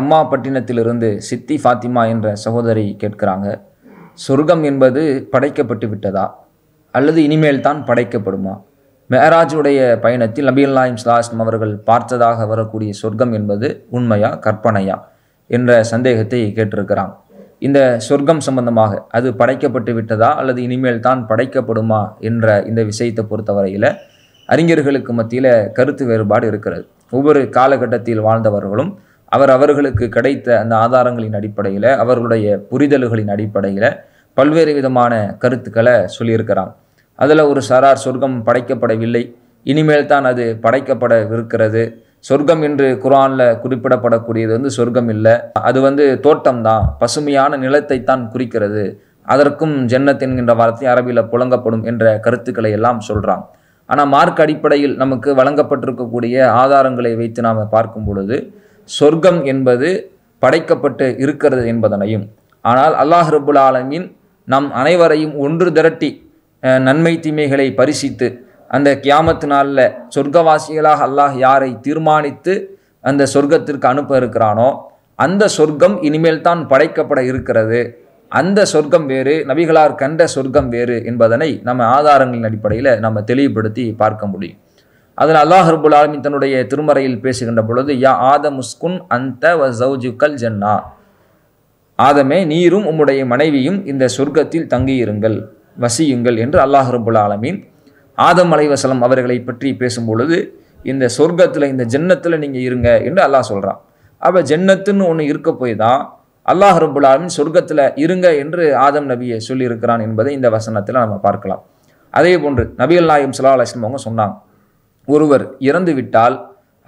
அம்மா பட்டினத்திலிருந்து சித்தி ஃபாத்திமா என்ற சகோதரி கேட்கிறாங்க சொர்க்கம் என்பது படைக்கப்பட்டு விட்டதா அல்லது இனிமேல் தான் படைக்கப்படுமா மெஹராஜுடைய பயணத்தில் நபியல்லாயும் ஸ்லாஸ்லம் அவர்கள் பார்த்ததாக வரக்கூடிய சொர்க்கம் என்பது உண்மையா கற்பனையா என்ற சந்தேகத்தை கேட்டிருக்கிறான் இந்த சொர்க்கம் சம்பந்தமாக அது படைக்கப்பட்டு விட்டதா அல்லது இனிமேல் தான் படைக்கப்படுமா என்ற இந்த விஷயத்தை பொறுத்தவரையில் அறிஞர்களுக்கு மத்தியில் கருத்து வேறுபாடு இருக்கிறது ஒவ்வொரு காலகட்டத்தில் வாழ்ந்தவர்களும் அவர் அவர்களுக்கு கிடைத்த அந்த ஆதாரங்களின் அடிப்படையில் அவர்களுடைய புரிதல்களின் அடிப்படையில் பல்வேறு விதமான கருத்துக்களை சொல்லியிருக்கிறான் அதில் ஒரு சாரார் சொர்க்கம் படைக்கப்படவில்லை இனிமேல் தான் அது படைக்கப்படவிருக்கிறது சொர்க்கம் என்று குரானில் குறிப்பிடப்படக்கூடியது வந்து சொர்க்கம் இல்லை அது வந்து தோட்டம் தான் பசுமையான நிலத்தை தான் குறிக்கிறது அதற்கும் ஜன்னத் என்கின்ற வார்த்தை அரபியில் புழங்கப்படும் என்ற கருத்துக்களை எல்லாம் சொல்கிறான் ஆனால் மார்க் அடிப்படையில் நமக்கு வழங்கப்பட்டிருக்கக்கூடிய ஆதாரங்களை வைத்து நாம் பார்க்கும் பொழுது சொர்க்கம் என்பது படைக்கப்பட்டு இருக்கிறது என்பதனையும் ஆனால் அல்லாஹ் ரபுல் ஆலமின் நம் அனைவரையும் ஒன்று திரட்டி நன்மை தீமைகளை பரிசித்து அந்த கியாமத்து நாளில் சொர்க்கவாசிகளாக அல்லாஹ் யாரை தீர்மானித்து அந்த சொர்க்கத்திற்கு அனுப்ப இருக்கிறானோ அந்த சொர்க்கம் இனிமேல் தான் படைக்கப்பட இருக்கிறது அந்த சொர்க்கம் வேறு நபிகளார் கண்ட சொர்க்கம் வேறு என்பதனை நம்ம ஆதாரங்களின் அடிப்படையில் நம்ம தெளிவுபடுத்தி பார்க்க முடியும் அதில் அல்லாஹ் ரபுல் ஆலமின் தன்னுடைய திருமறையில் பேசுகின்ற பொழுது யா ஆத முஸ்குன் அந்த வ ஜவுஜுக்கல் ஜன்னா ஆதமே நீரும் உம்முடைய மனைவியும் இந்த சொர்க்கத்தில் தங்கியிருங்கள் வசியுங்கள் என்று அல்லாஹ் ரபுல் ஆலமீன் ஆதம் அலைவசலம் அவர்களை பற்றி பேசும்பொழுது இந்த சொர்க்கத்தில் இந்த ஜென்னத்தில் நீங்கள் இருங்க என்று அல்லாஹ் சொல்கிறான் அப்போ ஜென்னத்துன்னு ஒன்று இருக்க போய் தான் அல்லாஹ் ரபுல் ஆலமின் சொர்க்கத்தில் இருங்க என்று ஆதம் நபியை சொல்லியிருக்கிறான் என்பதை இந்த வசனத்தில் நம்ம பார்க்கலாம் அதே போன்று நபிகள் நாயம் சலாஹ் அலிஸ்லம் அவங்க சொன்னாங்க ஒருவர் இறந்துவிட்டால்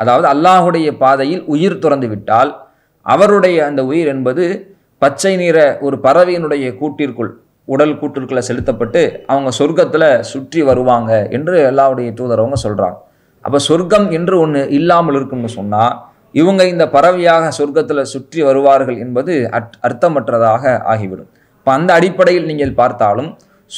அதாவது அல்லாஹுடைய பாதையில் உயிர் துறந்து விட்டால் அவருடைய அந்த உயிர் என்பது பச்சை நிற ஒரு பறவையினுடைய கூட்டிற்குள் உடல் கூட்டிற்குள்ளே செலுத்தப்பட்டு அவங்க சொர்க்கத்தில் சுற்றி வருவாங்க என்று எல்லாவுடைய தூதரவங்க சொல்கிறாங்க அப்போ சொர்க்கம் என்று ஒன்று இல்லாமல் இருக்கும்னு சொன்னால் இவங்க இந்த பறவையாக சொர்க்கத்தில் சுற்றி வருவார்கள் என்பது அர்த்தமற்றதாக ஆகிவிடும் இப்போ அந்த அடிப்படையில் நீங்கள் பார்த்தாலும்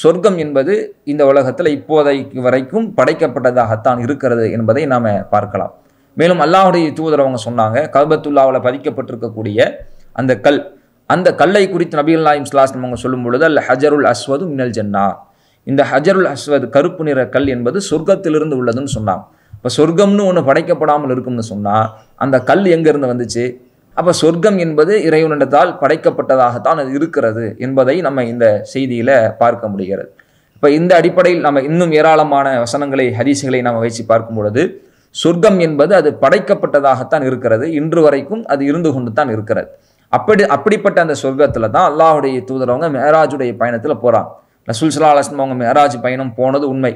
சொர்க்கம் என்பது இந்த உலகத்தில் இப்போதைக்கு வரைக்கும் படைக்கப்பட்டதாகத்தான் இருக்கிறது என்பதை நாம் பார்க்கலாம் மேலும் அல்லாஹுடைய தூதர் அவங்க சொன்னாங்க கல்பத்துல்லாவில் பதிக்கப்பட்டிருக்கக்கூடிய அந்த கல் அந்த கல்லை குறித்து நபிகள் நாயம் ஸ்லாஸ்லம் அவங்க சொல்லும் பொழுது அல்ல ஹஜருல் அஸ்வது மினல் ஜன்னா இந்த ஹஜருல் அஸ்வது கருப்பு நிற கல் என்பது சொர்க்கத்திலிருந்து உள்ளதுன்னு சொன்னான் இப்போ சொர்க்கம்னு ஒன்று படைக்கப்படாமல் இருக்கும்னு சொன்னால் அந்த கல் எங்கேருந்து வந்துச்சு அப்போ சொர்க்கம் என்பது இறைவனிடத்தால் படைக்கப்பட்டதாகத்தான் அது இருக்கிறது என்பதை நம்ம இந்த செய்தியில் பார்க்க முடிகிறது இப்போ இந்த அடிப்படையில் நம்ம இன்னும் ஏராளமான வசனங்களை ஹரிசுகளை நம்ம வைச்சு பார்க்கும் பொழுது சொர்க்கம் என்பது அது படைக்கப்பட்டதாகத்தான் இருக்கிறது இன்று வரைக்கும் அது இருந்து கொண்டு தான் இருக்கிறது அப்படி அப்படிப்பட்ட அந்த சொர்க்கத்தில் தான் அல்லாஹுடைய தூதரவங்க மேராஜுடைய பயணத்தில் போகிறான் ரசூல் சலா அலஸ்லம் அவங்க மேராஜ் பயணம் போனது உண்மை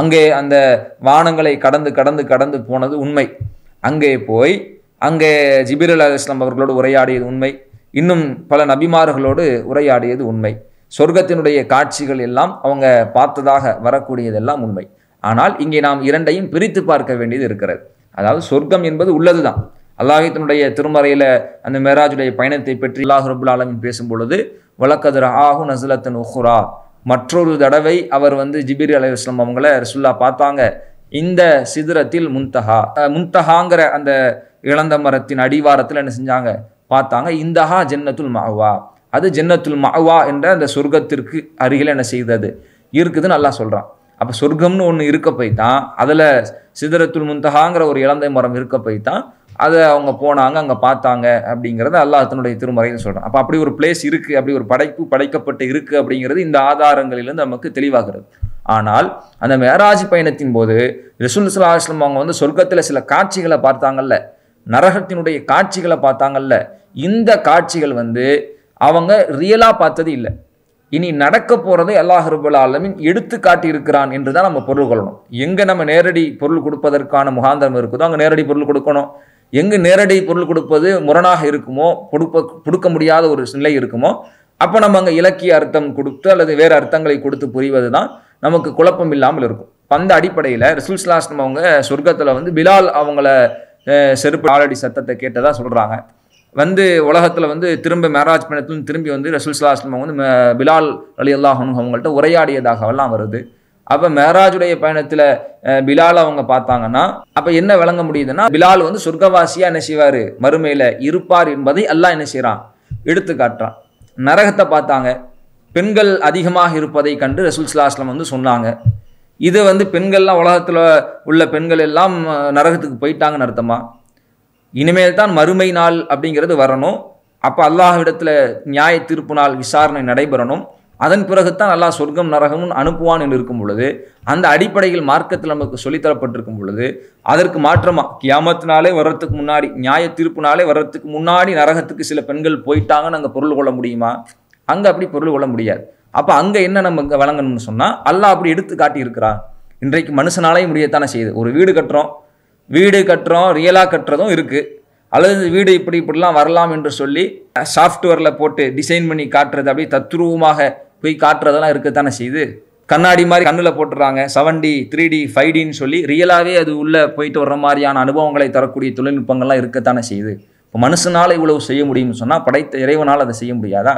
அங்கே அந்த வானங்களை கடந்து கடந்து கடந்து போனது உண்மை அங்கே போய் அங்கே ஜிபிர் அலி இஸ்லாம் அவர்களோடு உரையாடியது உண்மை இன்னும் பல நபிமார்களோடு உரையாடியது உண்மை சொர்க்கத்தினுடைய காட்சிகள் எல்லாம் அவங்க பார்த்ததாக வரக்கூடியதெல்லாம் உண்மை ஆனால் இங்கே நாம் இரண்டையும் பிரித்து பார்க்க வேண்டியது இருக்கிறது அதாவது சொர்க்கம் என்பது உள்ளது தான் அல்லாஹித்தனுடைய திருமறையில் அந்த மேராஜுடைய பயணத்தை பற்றி அல்லாஹ் ரபுல் ஆலமின் பேசும்பொழுது வழக்கது ஆஹு நசுலத்தன் உஹுரா மற்றொரு தடவை அவர் வந்து ஜிபிர் அலி இஸ்லாம் அவங்கள ரசுல்லா பார்த்தாங்க இந்த சிதறத்தில் முன்தஹா முன்தஹாங்கிற அந்த இழந்த மரத்தின் அடிவாரத்தில் என்ன செஞ்சாங்க பார்த்தாங்க இந்தஹா ஜென்னத்துல் மாவா அது ஜென்னத்துல் மாவா என்ற அந்த சொர்க்கத்திற்கு அருகில் என்ன செய்தது இருக்குதுன்னு நல்லா சொல்கிறான் அப்போ சொர்க்கம்னு ஒன்று இருக்க போய் தான் அதில் சிதறத்துல் முன்தஹாங்கிற ஒரு இளந்தை மரம் இருக்க போய் தான் அதை அவங்க போனாங்க அங்கே பார்த்தாங்க அப்படிங்கிறத அல்லாஹத்தினுடைய திருமறையில் சொல்கிறான் அப்போ அப்படி ஒரு பிளேஸ் இருக்குது அப்படி ஒரு படைப்பு படைக்கப்பட்டு இருக்குது அப்படிங்கிறது இந்த ஆதாரங்களிலிருந்து நமக்கு தெளிவாகிறது ஆனால் அந்த மேராஜ் பயணத்தின் போது ரசூல் சலாஹ்ஸ்லம் அவங்க வந்து சொர்க்கத்தில் சில காட்சிகளை பார்த்தாங்கல்ல நரகத்தினுடைய காட்சிகளை பார்த்தாங்கல்ல இந்த காட்சிகள் வந்து அவங்க ரியலாக பார்த்தது இல்லை இனி நடக்க போகிறது அல்லாஹ் ரபுல் ஆலமின் எடுத்து காட்டியிருக்கிறான் என்று தான் நம்ம பொருள் கொள்ளணும் எங்கே நம்ம நேரடி பொருள் கொடுப்பதற்கான முகாந்திரம் இருக்குதோ அங்கே நேரடி பொருள் கொடுக்கணும் எங்கு நேரடி பொருள் கொடுப்பது முரணாக இருக்குமோ கொடுப்ப கொடுக்க முடியாத ஒரு நிலை இருக்குமோ அப்போ நம்ம அங்கே இலக்கிய அர்த்தம் கொடுத்து அல்லது வேறு அர்த்தங்களை கொடுத்து புரிவது தான் நமக்கு குழப்பம் இல்லாமல் இருக்கும் அந்த அடிப்படையில் ரிசுல் ஸ்லாஸ்லம் அவங்க சொர்க்கத்தில் வந்து பிலால் அவங்கள செருப்பு ஆலடி சத்தத்தை கேட்டதாக சொல்கிறாங்க வந்து உலகத்தில் வந்து திரும்ப மேராஜ் பயணத்திலும் திரும்பி வந்து ரசூல் சலாஸ்லம் வந்து பிலால் அலி அல்லாஹனு அவங்கள்ட்ட உரையாடியதாக எல்லாம் வருது அப்போ மேராஜுடைய பயணத்தில் பிலால் அவங்க பார்த்தாங்கன்னா அப்போ என்ன விளங்க முடியுதுன்னா பிலால் வந்து சொர்க்கவாசியாக என்ன செய்வார் மறுமையில் இருப்பார் என்பதை எல்லாம் என்ன செய்கிறான் எடுத்து காட்டுறான் நரகத்தை பார்த்தாங்க பெண்கள் அதிகமாக இருப்பதை கண்டு ரசூல் சலாஸ்லம் வந்து சொன்னாங்க இது வந்து பெண்கள்லாம் உலகத்தில் உள்ள பெண்கள் எல்லாம் நரகத்துக்கு போயிட்டாங்கன்னு அர்த்தமா இனிமேல் தான் மறுமை நாள் அப்படிங்கிறது வரணும் அப்போ அல்லாஹ்விடத்தில் நியாய தீர்ப்பு நாள் விசாரணை நடைபெறணும் அதன் பிறகுத்தான் நல்லா சொர்க்கம் நரகமும் அனுப்புவான் என்று இருக்கும் பொழுது அந்த அடிப்படையில் மார்க்கத்தில் நமக்கு சொல்லித்தரப்பட்டிருக்கும் பொழுது அதற்கு மாற்றமாக கியாமத்தினாலே வர்றதுக்கு முன்னாடி நியாய நாளே வர்றதுக்கு முன்னாடி நரகத்துக்கு சில பெண்கள் போயிட்டாங்கன்னு அங்கே பொருள் கொள்ள முடியுமா அங்கே அப்படி பொருள் கொள்ள முடியாது அப்போ அங்கே என்ன நம்ம இங்கே வழங்கணும்னு சொன்னால் அல்லாஹ் அப்படி எடுத்து காட்டியிருக்கிறான் இன்றைக்கு மனுஷனாலேயும் முடியத்தானே செய்யுது ஒரு வீடு கட்டுறோம் வீடு கட்டுறோம் ரியலாக கட்டுறதும் இருக்குது அல்லது வீடு இப்படி இப்படிலாம் வரலாம் என்று சொல்லி சாஃப்ட்வேரில் போட்டு டிசைன் பண்ணி காட்டுறது அப்படியே தத்ரூபமாக போய் காட்டுறதெல்லாம் இருக்கத்தானே செய்யுது கண்ணாடி மாதிரி கண்ணில் போட்டுறாங்க seven D three D five டின்னு சொல்லி ரியலாகவே அது உள்ளே போயிட்டு வர்ற மாதிரியான அனுபவங்களை தரக்கூடிய தொழில்நுட்பங்கள்லாம் இருக்கத்தானே செய்யுது இப்போ மனுஷனால் இவ்வளவு செய்ய முடியும்னு சொன்னால் படைத்த இறைவனால் அதை செய்ய முடியாதா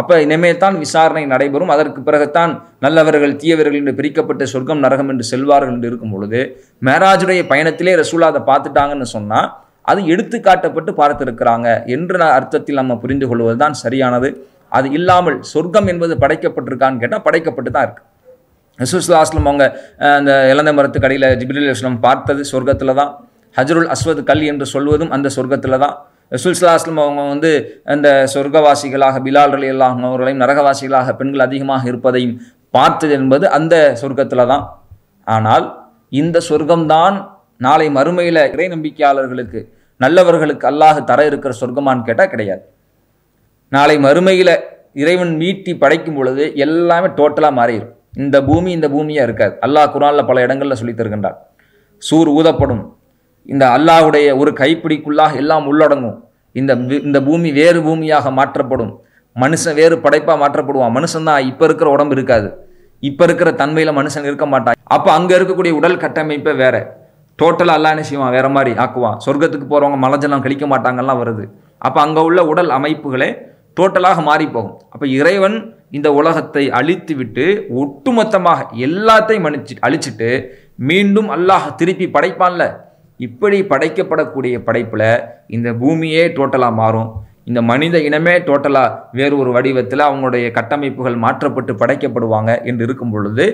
அப்போ இனிமேல் தான் விசாரணை நடைபெறும் அதற்கு பிறகுத்தான் நல்லவர்கள் தீயவர்கள் என்று பிரிக்கப்பட்ட சொர்க்கம் நரகம் என்று செல்வார்கள் என்று இருக்கும் பொழுது மேராஜுடைய பயணத்திலே ரசூலா அதை பார்த்துட்டாங்கன்னு சொன்னால் அது எடுத்து காட்டப்பட்டு பார்த்திருக்கிறாங்க என்ற அர்த்தத்தில் நம்ம புரிந்து கொள்வது தான் சரியானது அது இல்லாமல் சொர்க்கம் என்பது படைக்கப்பட்டிருக்கான்னு கேட்டால் படைக்கப்பட்டு தான் இருக்குது ஹசூஸ்லாஸ்லம் அவங்க அந்த இளந்த மரத்துக்கு அடியில் ஜிபிரில் பார்த்தது சொர்க்கத்தில் தான் ஹஜருல் அஸ்வத் கல் என்று சொல்வதும் அந்த சொர்க்கத்தில் தான் சுல்சலாஸ்லம் அவங்க வந்து அந்த சொர்க்கவாசிகளாக பிலால் அலி அல்லாஹ் அவர்களையும் நரகவாசிகளாக பெண்கள் அதிகமாக இருப்பதையும் பார்த்தது என்பது அந்த சொர்க்கத்தில் தான் ஆனால் இந்த சொர்க்கம்தான் நாளை மறுமையில் இறை நம்பிக்கையாளர்களுக்கு நல்லவர்களுக்கு அல்லாஹ் தர இருக்கிற சொர்க்கமான்னு கேட்டால் கிடையாது நாளை மறுமையில் இறைவன் மீட்டி படைக்கும் பொழுது எல்லாமே டோட்டலாக மாறிடும் இந்த பூமி இந்த பூமியாக இருக்காது அல்லாஹ் குரானில் பல இடங்களில் சொல்லி தருகின்றார் சூர் ஊதப்படும் இந்த அல்லாஹுடைய ஒரு கைப்பிடிக்குள்ளாக எல்லாம் உள்ளடங்கும் இந்த இந்த பூமி வேறு பூமியாக மாற்றப்படும் மனுஷன் வேறு படைப்பாக மாற்றப்படுவான் மனுஷன் தான் இப்போ இருக்கிற உடம்பு இருக்காது இப்போ இருக்கிற தன்மையில் மனுஷன் இருக்க மாட்டான் அப்போ அங்கே இருக்கக்கூடிய உடல் கட்டமைப்பே வேற டோட்டலாக அல்லா என்ன செய்வான் வேறு மாதிரி ஆக்குவான் சொர்க்கத்துக்கு போகிறவங்க மலஜலம் கழிக்க மாட்டாங்கலாம் வருது அப்போ அங்கே உள்ள உடல் அமைப்புகளே டோட்டலாக மாறி போகும் அப்போ இறைவன் இந்த உலகத்தை அழித்து விட்டு ஒட்டுமொத்தமாக எல்லாத்தையும் மன்னிச்சு அழிச்சிட்டு மீண்டும் அல்லாஹ் திருப்பி படைப்பான்ல இப்படி படைக்கப்படக்கூடிய படைப்பில் இந்த பூமியே டோட்டலாக மாறும் இந்த மனித இனமே டோட்டலாக வேறு ஒரு வடிவத்தில் அவங்களுடைய கட்டமைப்புகள் மாற்றப்பட்டு படைக்கப்படுவாங்க என்று இருக்கும் பொழுது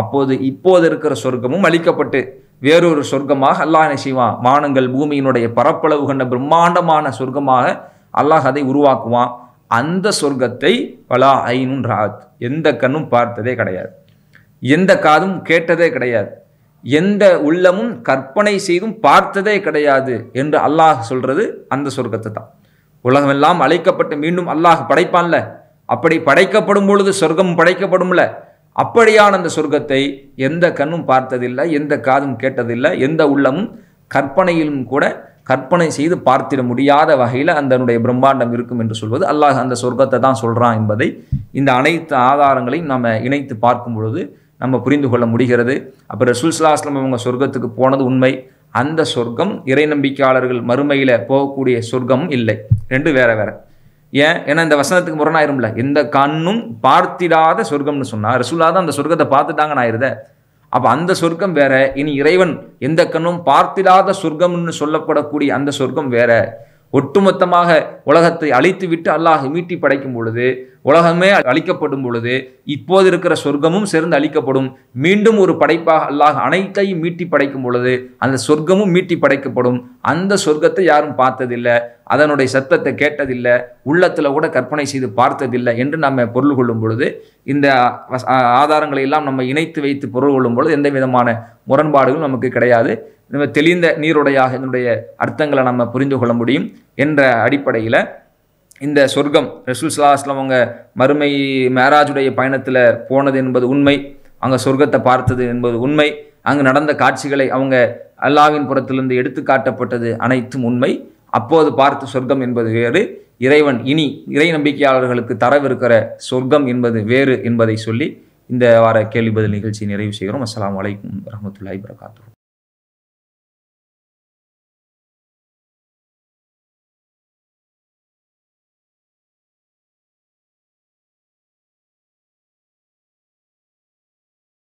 அப்போது இப்போது இருக்கிற சொர்க்கமும் அளிக்கப்பட்டு வேறொரு சொர்க்கமாக அல்லாஹ் செய்வான் வானங்கள் பூமியினுடைய பரப்பளவு கண்ட பிரம்மாண்டமான சொர்க்கமாக அல்லாஹ் அதை உருவாக்குவான் அந்த சொர்க்கத்தை பலா ஐநூன் ராத் எந்த கண்ணும் பார்த்ததே கிடையாது எந்த காதும் கேட்டதே கிடையாது எந்த உள்ளமும் கற்பனை செய்தும் பார்த்ததே கிடையாது என்று அல்லாஹ் சொல்கிறது அந்த சொர்க்கத்தை தான் உலகமெல்லாம் அழைக்கப்பட்டு மீண்டும் அல்லாஹ் படைப்பான்ல அப்படி படைக்கப்படும் பொழுது சொர்க்கம் படைக்கப்படும்ல அப்படியான அந்த சொர்க்கத்தை எந்த கண்ணும் பார்த்ததில்லை எந்த காதும் கேட்டதில்லை எந்த உள்ளமும் கற்பனையிலும் கூட கற்பனை செய்து பார்த்திட முடியாத வகையில் அந்தனுடைய பிரம்மாண்டம் இருக்கும் என்று சொல்வது அல்லாஹ் அந்த சொர்க்கத்தை தான் சொல்கிறான் என்பதை இந்த அனைத்து ஆதாரங்களையும் நாம் இணைத்து பார்க்கும் பொழுது நம்ம புரிந்து கொள்ள முடிகிறது அப்புறம் ரசூல்ஸ்லா அஸ்லம் அவங்க சொர்க்கத்துக்கு போனது உண்மை அந்த சொர்க்கம் இறை நம்பிக்கையாளர்கள் மறுமையில் போகக்கூடிய சொர்க்கம் இல்லை ரெண்டு வேற வேற ஏன் ஏன்னா இந்த வசனத்துக்கு முரணாயிரும்ல எந்த கண்ணும் பார்த்திடாத சொர்க்கம்னு சொன்னால் ரசூலா தான் அந்த சொர்க்கத்தை பார்த்துட்டாங்கன்னு ஆயிருத அப்போ அந்த சொர்க்கம் வேற இனி இறைவன் எந்த கண்ணும் பார்த்திடாத சொர்க்கம்னு சொல்லப்படக்கூடிய அந்த சொர்க்கம் வேற ஒட்டுமொத்தமாக உலகத்தை அழித்து விட்டு அல்லாஹ் மீட்டி படைக்கும் பொழுது உலகமே அழிக்கப்படும் பொழுது இப்போது இருக்கிற சொர்க்கமும் சேர்ந்து அழிக்கப்படும் மீண்டும் ஒரு படைப்பாக அல்லாஹ் அனைத்தையும் மீட்டி படைக்கும் பொழுது அந்த சொர்க்கமும் மீட்டி படைக்கப்படும் அந்த சொர்க்கத்தை யாரும் பார்த்ததில்லை அதனுடைய சத்தத்தை கேட்டதில்லை உள்ளத்தில் கூட கற்பனை செய்து பார்த்ததில்லை என்று நம்ம பொருள் கொள்ளும் பொழுது இந்த ஆதாரங்களை எல்லாம் நம்ம இணைத்து வைத்து பொருள் கொள்ளும் பொழுது எந்த விதமான முரண்பாடுகள் நமக்கு கிடையாது நம்ம தெளிந்த நீருடையாக இதனுடைய அர்த்தங்களை நம்ம புரிந்து கொள்ள முடியும் என்ற அடிப்படையில் இந்த சொர்க்கம் ரசூல் சலாஹ்ஸ்லாம் அவங்க மறுமை மேராஜுடைய பயணத்தில் போனது என்பது உண்மை அங்கே சொர்க்கத்தை பார்த்தது என்பது உண்மை அங்கு நடந்த காட்சிகளை அவங்க அல்லாவின் புறத்திலிருந்து எடுத்து காட்டப்பட்டது அனைத்தும் உண்மை அப்போது பார்த்த சொர்க்கம் என்பது வேறு இறைவன் இனி இறை நம்பிக்கையாளர்களுக்கு தரவிருக்கிற சொர்க்கம் என்பது வேறு என்பதை சொல்லி இந்த வார கேள்வி பதில் நிகழ்ச்சி நிறைவு செய்கிறோம் அஸ்லாம் வலைக்கம் வரமத்துல்லாய் வரகாத்தூர்